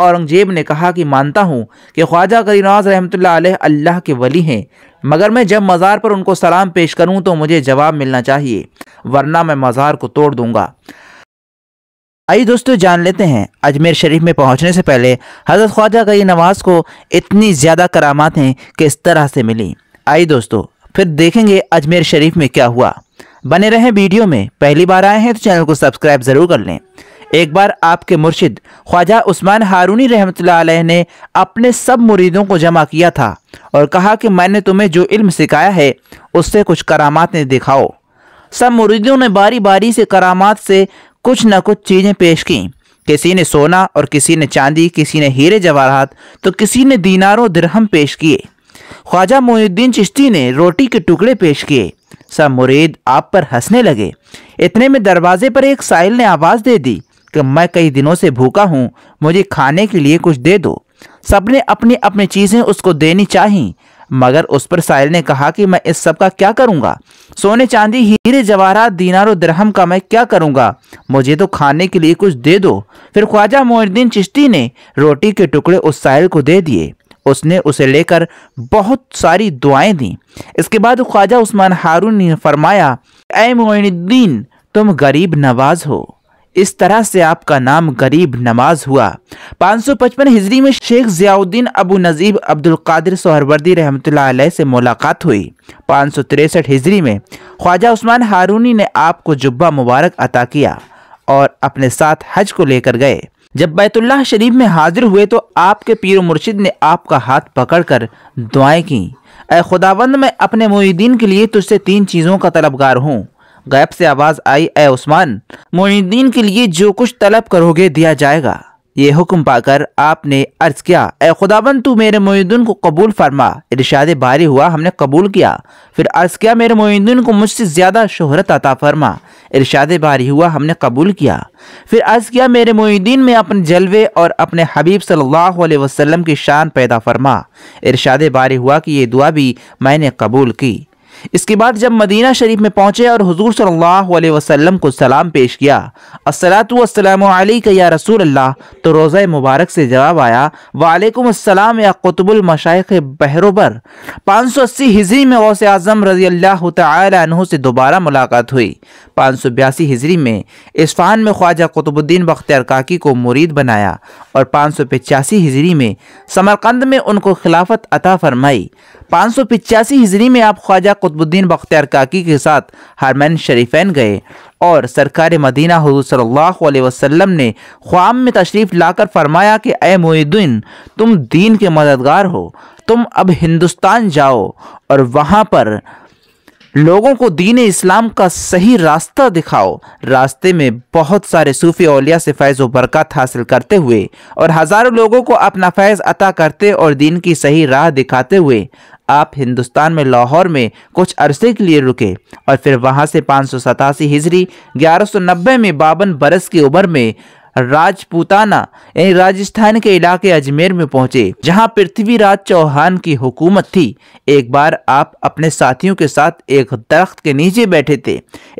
औरंगजेब ने कहा कि मानता हूँ कि ख्वाजा करीनाज रहमत अल्लाह के वली हैं मगर मैं जब मज़ार पर उनको सलाम पेश करूँ तो मुझे जवाब मिलना चाहिए वरना मैं मज़ार को तोड़ दूँगा आई दोस्तों जान लेते हैं अजमेर शरीफ में पहुंचने से पहले हज़रत ख्वाजा गई नवाज़ को इतनी ज़्यादा करामात हैं कि इस तरह से मिली आई दोस्तों फिर देखेंगे अजमेर शरीफ में क्या हुआ बने रहें वीडियो में पहली बार आए हैं तो चैनल को सब्सक्राइब ज़रूर कर लें एक बार आपके मुर्शिद ख्वाजा उस्मान हारूनी रहमत ने अपने सब मुरीदों को जमा किया था और कहा कि मैंने तुम्हें जो इल्म सिखाया है उससे कुछ करामात ने दिखाओ सब मुरीदों ने बारी बारी से करामात से कुछ न कुछ चीज़ें पेश की किसी ने सोना और किसी ने चांदी किसी ने हीरे जवाहरात तो किसी ने दीनारों दरहम पेश किए ख्वाजा मोहद्दीन चिश्ती ने रोटी के टुकड़े पेश किए सब मुरीद आप पर हंसने लगे इतने में दरवाजे पर एक साहिल ने आवाज़ दे दी कि मैं कई दिनों से भूखा हूँ मुझे खाने के लिए कुछ दे दो सबने अपनी अपनी चीज़ें उसको देनी चाहिए मगर उस पर साहिल ने कहा कि मैं इस सब का क्या करूँगा सोने चांदी हीरे जवाहरात दीनारो दरहम का मैं क्या करूँगा मुझे तो खाने के लिए कुछ दे दो फिर ख्वाजा मोहद्दीन चिश्ती ने रोटी के टुकड़े उस साहिल को दे दिए उसने उसे लेकर बहुत सारी दुआएं दी इसके बाद ख्वाजा उस्मान हारून ने फरमाया ए मोइनुद्दीन तुम गरीब नवाज हो इस तरह से आपका नाम गरीब नमाज हुआ 555 हिजरी में शेख जियाउद्दीन अबू नजीब अब्दुल कादिर सोहरवर्दी रहमत से मुलाकात हुई पाँच हिजरी में ख्वाजा उस्मान हारूनी ने आपको जुब्बा मुबारक अता किया और अपने साथ हज को लेकर गए जब बैतुल्ला शरीफ में हाजिर हुए तो आपके पीर मुर्शिद ने आपका हाथ पकड़कर दुआएं की ए खुदाबंद मैं अपने मोहिदीन के लिए तुझसे तीन चीज़ों का तलबगार हूँ गैब से आवाज़ आई ए उस्मान मोहिद्दीन के लिए जो कुछ तलब करोगे दिया जाएगा ये हुक्म पाकर आपने अर्ज किया ए खुदाबन तू मेरे मोहिद्दीन को कबूल फरमा इरशाद बारी हुआ हमने कबूल किया फिर अर्ज किया मेरे मोहिद्दीन को मुझसे ज़्यादा शोहरत अता फरमा इरशाद बारी हुआ हमने कबूल किया फिर अर्ज किया मेरे मोहिद्दीन में अपने जलवे और अपने हबीब सल्लल्लाहु अलैहि वसल्लम की शान पैदा फरमा इरशाद बारी हुआ कि ये दुआ भी मैंने कबूल की इसके बाद जब मदीना शरीफ में पहुंचे और हजूर सल्लल्लाहु अलैहि को सलाम पेश किया आलिक या रसूल अल्लाह तो रोज़ा मुबारक से जवाब आया वालेकुम अस्सलाम या बहरोबर पाँच सौ अस्सी हिजरी में गौस आजम रजी अल्लाह तह से दोबारा मुलाकात हुई पाँच सौ बयासी हिजरी में इस्फान में ख्वाजा कुतुबुद्दीन बख्तियार काकी को मुरीद बनाया और पाँच सौ पचासी हिजरी में समरकंद में उनको खिलाफत अता फरमाई पाँच सौ पिचासी हिजरी में आप ख्वाजा कुतुबुद्दीन बख्तियार काकी के साथ हरमैन शरीफैन गए और सरकार मदीना हजू सल्लल्लाहु अलैहि वसल्लम ने ख्वाम में तशरीफ़ लाकर फरमाया कि ए मोहिद्दीन तुम दीन के मददगार हो तुम अब हिंदुस्तान जाओ और वहाँ पर लोगों को दीन इस्लाम का सही रास्ता दिखाओ रास्ते में बहुत सारे सूफ़ी अलिया से फैज़ व बरकत हासिल करते हुए और हज़ारों लोगों को अपना फैज़ अता करते और दीन की सही राह दिखाते हुए आप हिंदुस्तान में लाहौर में कुछ अरसे के लिए रुके और फिर वहाँ से पाँच हिजरी नब्बे में बावन बरस की उम्र में राजपूताना यानी राजस्थान के इलाके अजमेर में पहुंचे जहां पृथ्वीराज चौहान की हुकूमत थी एक बार आप अपने साथियों के साथ एक दरख्त के नीचे बैठे थे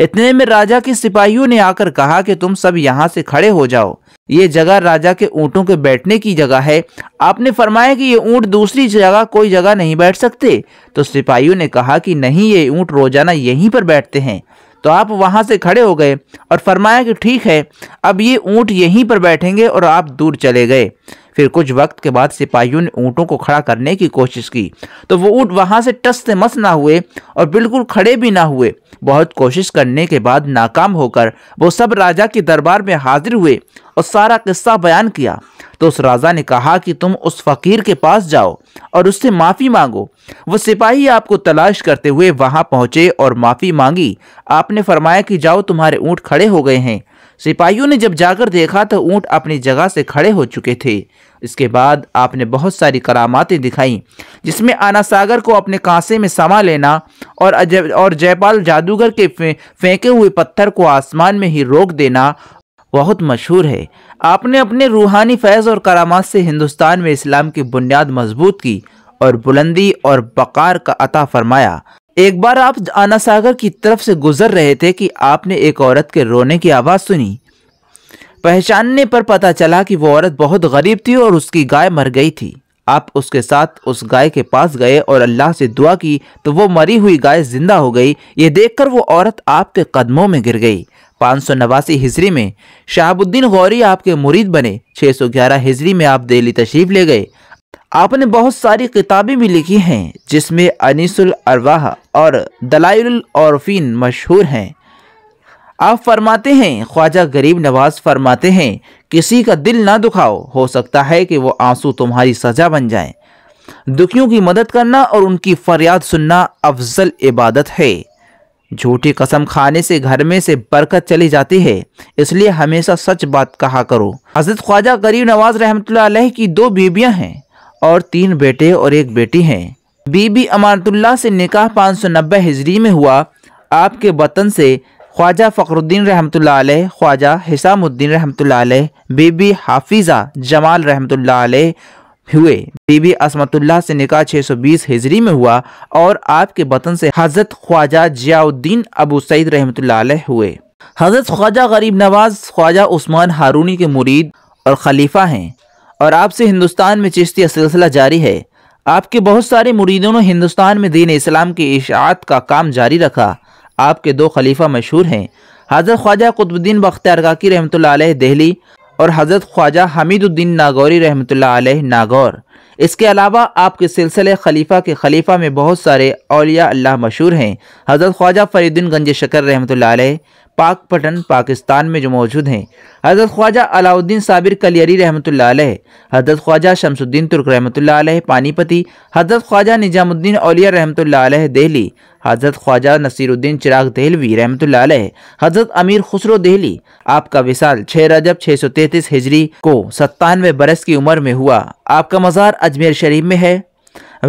इतने में राजा के सिपाहियों ने आकर कहा कि तुम सब यहां से खड़े हो जाओ ये जगह राजा के ऊँटों के बैठने की जगह है आपने फरमाया कि ये ऊँट दूसरी जगह कोई जगह नहीं बैठ सकते तो सिपाहियों ने कहा कि नहीं ये ऊँट रोजाना यहीं पर बैठते हैं तो आप वहाँ से खड़े हो गए और फरमाया कि ठीक है अब ये ऊँट यहीं पर बैठेंगे और आप दूर चले गए फिर कुछ वक्त के बाद सिपाहियों ने ऊँटों को खड़ा करने की कोशिश की तो वो ऊँट वहाँ से टस से मस ना हुए और बिल्कुल खड़े भी ना हुए बहुत कोशिश करने के बाद नाकाम होकर वो सब राजा के दरबार में हाजिर हुए और सारा किस्सा बयान किया तो उस राजा ने कहा कि तुम उस फकीर के पास जाओ और उससे माफ़ी मांगो वो सिपाही आपको तलाश करते हुए वहां पहुंचे और माफ़ी मांगी आपने फरमाया कि जाओ तुम्हारे ऊंट खड़े हो गए हैं सिपाहियों ने जब जाकर देखा तो ऊँट अपनी जगह से खड़े हो चुके थे इसके बाद आपने बहुत सारी करामातें दिखाई जिसमें आना सागर को अपने कांसे में समा लेना और और जयपाल जादूगर के फेंके हुए पत्थर को आसमान में ही रोक देना बहुत मशहूर है आपने अपने रूहानी फैज़ और करामात से हिंदुस्तान में इस्लाम की बुनियाद मजबूत की और बुलंदी और बकार का अता फरमाया एक बार आप आना सागर की तरफ से गुजर रहे थे कि आपने एक औरत के रोने की आवाज़ सुनी पहचानने पर पता चला कि वो औरत बहुत गरीब थी और उसकी गाय मर गई थी आप उसके साथ उस गाय के पास गए और अल्लाह से दुआ की तो वो मरी हुई गाय जिंदा हो गई ये देखकर वो औरत आपके कदमों में गिर गई पाँच सौ नवासी हिजरी में शहाबुद्दीन गौरी आपके मुरीद बने 611 हिजरी में आप दिल्ली तशरीफ़ ले गए आपने बहुत सारी किताबें भी लिखी हैं जिसमें अनीसुल अरवाह और दलाइल औरफीन मशहूर हैं आप फरमाते हैं ख्वाजा गरीब नवाज फरमाते हैं किसी का दिल ना दुखाओ हो सकता है कि वो आंसू तुम्हारी सज़ा बन जाएं दुखियों की मदद करना और उनकी फरियाद सुनना अफजल इबादत है झूठी कसम खाने से घर में से बरकत चली जाती है इसलिए हमेशा सच बात कहा करो हजरत ख्वाजा गरीब नवाज रहमत की दो बीबियां हैं और तीन बेटे और एक बेटी हैं बीबी अमानतुल्ला से निकाह पाँच सौ नब्बे हिजरी में हुआ आपके वतन से ख्वाजा फ़खरुद्दीन रहमत ख्वाजा हिसामुद्दीन रहमत बीबी हाफिज़ा जमाल रहमत हुए बीबी असमतुल्ला से निकाह 620 हिजरी में हुआ और आपके वतन से हजरत ख्वाजा जियाउद्दीन अबू सईद रहमतुल्ला हुए हजरत ख्वाजा गरीब नवाज ख्वाजा उस्मान हारूनी के मुरीद और खलीफा हैं और आपसे हिंदुस्तान में चिश्ती सिलसिला जारी है आपके बहुत सारे मुरीदों ने हिंदुस्तान में दीन इस्लाम के इशात का काम जारी रखा आपके दो खलीफा मशहूर हैं हजरत ख्वाजा कुतुबुद्दीन बख्तियार काकी रहमत दिल्ली और हज़रत ख्वाजा हमीदुद्दीन नागौरी रहमत नागौर इसके अलावा आपके सिलसिले खलीफा के खलीफा में बहुत सारे अलिया अल्लाह मशहूर हैं हज़रत ख्वाजा फरीद्दीन गंज शकर रहमत पाक पटन पाकिस्तान में जो मौजूद हैं हज़रत ख्वाजा अलाउद्दीन साबिर कलियरी रहमत हज़रत ख्वाजा शमसुद्दीन तुर्क रहमत पानीपति हज़रत ख्वाजा निजामुद्दीन अलिया रहमत दहली हज़रत ख्वाजा नसीरुद्दीन चिराग दहलवी रहमत हज़रत अमीर खुसरो दहली आपका विशाल छः रजब छः सौ तैतीस हिजरी को सत्तानवे बरस की उम्र में हुआ आपका मज़ार अजमेर शरीफ में है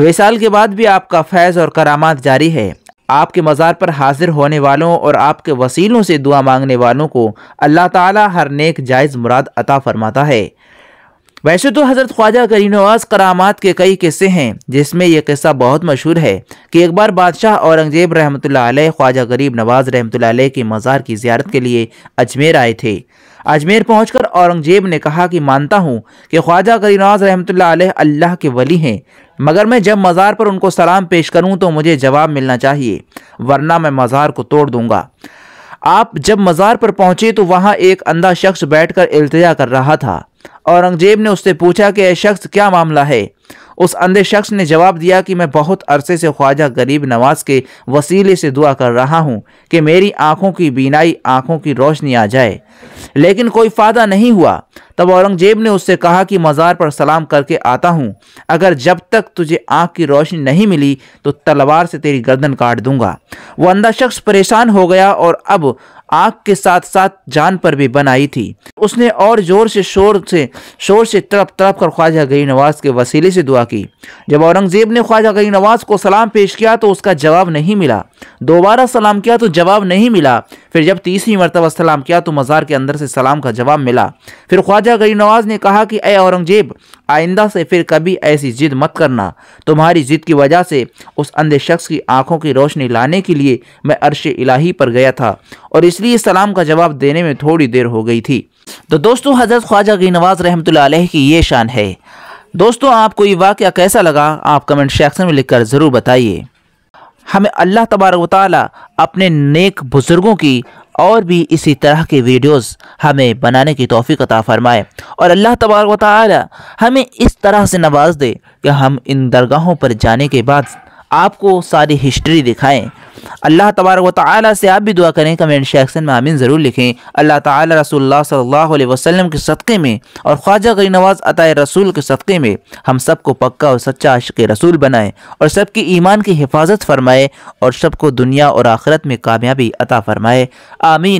विशाल के बाद भी आपका फैज़ और करामात जारी है आपके मज़ार पर हाजिर होने वालों और आपके वसीलों से दुआ मांगने वालों को अल्लाह ताला हर नेक जायज़ मुराद अता फरमाता है वैसे तो हज़रत ख्वाजा करीम नवाज़ करामात के कई किस्से हैं जिसमें यह किस्सा बहुत मशहूर है कि एक बार बादशाह औरंगज़ेब रहमत ख्वाजा गरीब नवाज़ रहमत की मज़ार की ज्यारत के लिए अजमेर आए थे अजमेर पहुंचकर औरंगजेब ने कहा कि मानता हूं कि ख्वाजा करीनाज रहमत अल्लाह के वली हैं मगर मैं जब मज़ार पर उनको सलाम पेश करूं तो मुझे जवाब मिलना चाहिए वरना मैं मज़ार को तोड़ दूंगा आप जब मज़ार पर पहुंचे तो वहां एक अंधा शख्स बैठकर कर कर रहा था औरंगजेब ने उससे पूछा कि यह शख्स क्या मामला है उस अंधे शख्स ने जवाब दिया कि मैं बहुत अरसे से ख्वाजा गरीब नवाज के वसीले से दुआ कर रहा हूँ कि मेरी आँखों की बीनाई आँखों की रोशनी आ जाए लेकिन कोई फ़ायदा नहीं हुआ तब औरंगजेब ने उससे कहा कि मज़ार पर सलाम करके आता हूँ अगर जब तक तुझे आँख की रोशनी नहीं मिली तो तलवार से तेरी गर्दन काट दूंगा वो अंधा शख्स परेशान हो गया और अब आग के साथ साथ जान पर भी बनाई थी उसने और जोर से शोर से शोर से तड़प तड़प कर ख्वाजा गई नवाज के वसीले से दुआ की जब औरंगज़ेब ने ख्वाजा गई नवाज को सलाम पेश किया तो उसका जवाब नहीं मिला दोबारा सलाम किया तो जवाब नहीं मिला फिर जब तीसरी मरतबा सलाम किया तो मज़ार के अंदर से सलाम का जवाब मिला फिर ख्वाजा गई नवाज ने कहा कि ए औरंगज़ेब आइंदा से फिर कभी ऐसी जिद मत करना तुम्हारी जिद की वजह से उस अंधे शख्स की आंखों की रोशनी लाने के लिए मैं अरश इलाही पर गया था और इसलिए सलाम का जवाब देने में थोड़ी देर हो गई थी तो दोस्तों हजरत ख्वाजा की नवाज रहमत की ये शान है दोस्तों आपको ये वाक्य कैसा लगा आप कमेंट सेक्शन में लिखकर ज़रूर बताइए हमें अल्लाह तबारक वाली अपने नेक बुज़ुर्गों की और भी इसी तरह के वीडियोस हमें बनाने की तोफ़ी अता फ़रमाए और अल्लाह तबारक हमें इस तरह से नवाज दे कि हम इन दरगाहों पर जाने के बाद आपको सारी हिस्ट्री दिखाएं अल्लाह तबारक वाली से आप भी दुआ करें कमेंट सेक्शन में आमीन ज़रूर लिखें अल्लाह ताली रसोल्ला सल्लल्लाहु अलैहि वसल्लम के सदक़े में और ख्वाजा गरी नवाज़ अताए रसूल के सदक़े में हम सबको पक्का और सच्चा आशिक रसूल बनाए और सबकी ईमान की हिफाजत फरमाए और सबको दुनिया और आखिरत में कामयाबी अता फरमाए आमीन